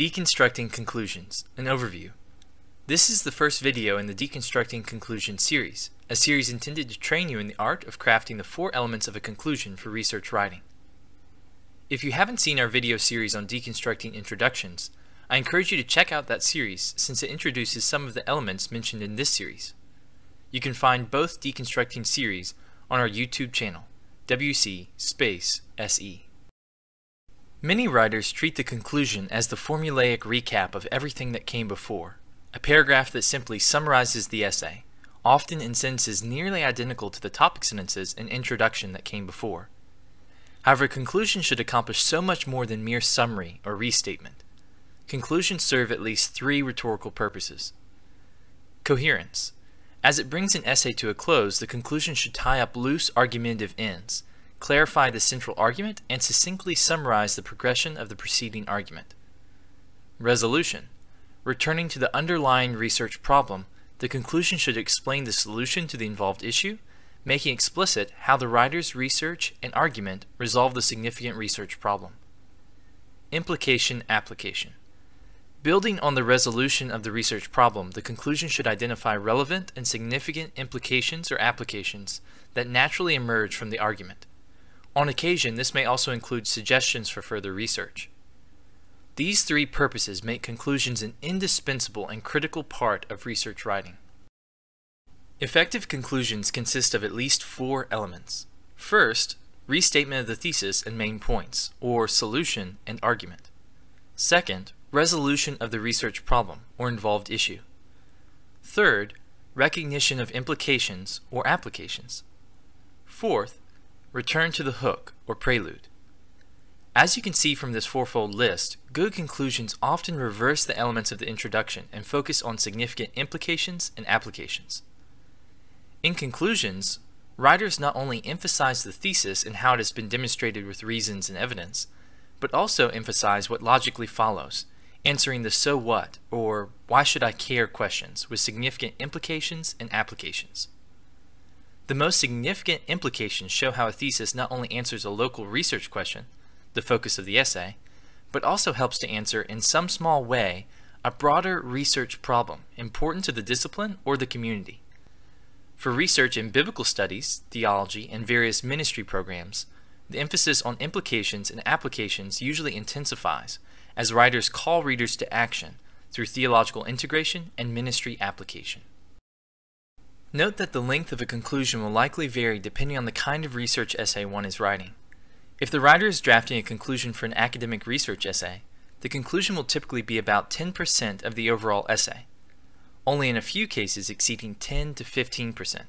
Deconstructing Conclusions, an overview. This is the first video in the Deconstructing Conclusions series, a series intended to train you in the art of crafting the four elements of a conclusion for research writing. If you haven't seen our video series on deconstructing introductions, I encourage you to check out that series since it introduces some of the elements mentioned in this series. You can find both deconstructing series on our YouTube channel, WC Space SE. Many writers treat the conclusion as the formulaic recap of everything that came before, a paragraph that simply summarizes the essay, often in sentences nearly identical to the topic sentences and introduction that came before. However, conclusion should accomplish so much more than mere summary or restatement. Conclusions serve at least three rhetorical purposes. Coherence. As it brings an essay to a close, the conclusion should tie up loose argumentative ends, clarify the central argument, and succinctly summarize the progression of the preceding argument. Resolution. Returning to the underlying research problem, the conclusion should explain the solution to the involved issue, making explicit how the writer's research and argument resolve the significant research problem. Implication Application Building on the resolution of the research problem, the conclusion should identify relevant and significant implications or applications that naturally emerge from the argument. On occasion, this may also include suggestions for further research. These three purposes make conclusions an indispensable and critical part of research writing. Effective conclusions consist of at least four elements. First, restatement of the thesis and main points, or solution and argument. Second, resolution of the research problem, or involved issue. Third, recognition of implications or applications. Fourth, Return to the hook, or prelude. As you can see from this fourfold list, good conclusions often reverse the elements of the introduction and focus on significant implications and applications. In conclusions, writers not only emphasize the thesis and how it has been demonstrated with reasons and evidence, but also emphasize what logically follows, answering the so what or why should I care questions with significant implications and applications. The most significant implications show how a thesis not only answers a local research question, the focus of the essay, but also helps to answer, in some small way, a broader research problem important to the discipline or the community. For research in biblical studies, theology, and various ministry programs, the emphasis on implications and applications usually intensifies as writers call readers to action through theological integration and ministry application. Note that the length of a conclusion will likely vary depending on the kind of research essay one is writing. If the writer is drafting a conclusion for an academic research essay, the conclusion will typically be about 10% of the overall essay, only in a few cases exceeding 10 to 15%.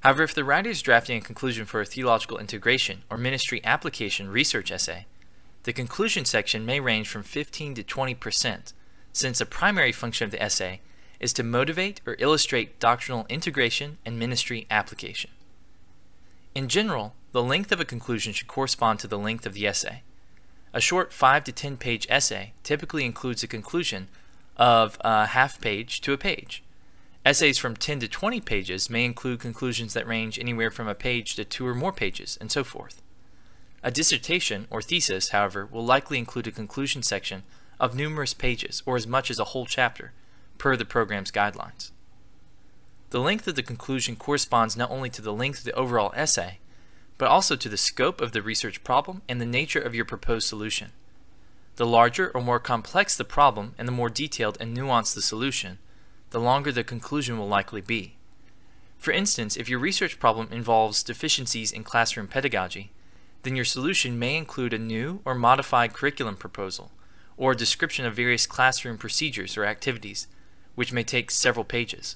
However, if the writer is drafting a conclusion for a theological integration or ministry application research essay, the conclusion section may range from 15 to 20%, since the primary function of the essay is to motivate or illustrate doctrinal integration and ministry application. In general, the length of a conclusion should correspond to the length of the essay. A short 5 to 10 page essay typically includes a conclusion of a half page to a page. Essays from 10 to 20 pages may include conclusions that range anywhere from a page to two or more pages, and so forth. A dissertation or thesis, however, will likely include a conclusion section of numerous pages or as much as a whole chapter, per the program's guidelines. The length of the conclusion corresponds not only to the length of the overall essay, but also to the scope of the research problem and the nature of your proposed solution. The larger or more complex the problem and the more detailed and nuanced the solution, the longer the conclusion will likely be. For instance, if your research problem involves deficiencies in classroom pedagogy, then your solution may include a new or modified curriculum proposal, or a description of various classroom procedures or activities which may take several pages.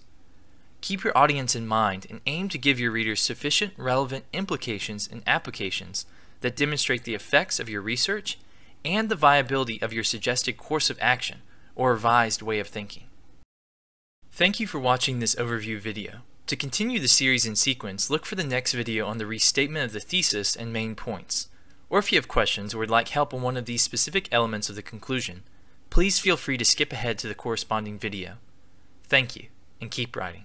Keep your audience in mind and aim to give your readers sufficient relevant implications and applications that demonstrate the effects of your research and the viability of your suggested course of action or revised way of thinking. Thank you for watching this overview video. To continue the series in sequence, look for the next video on the restatement of the thesis and main points. Or if you have questions or would like help on one of these specific elements of the conclusion, please feel free to skip ahead to the corresponding video. Thank you, and keep writing.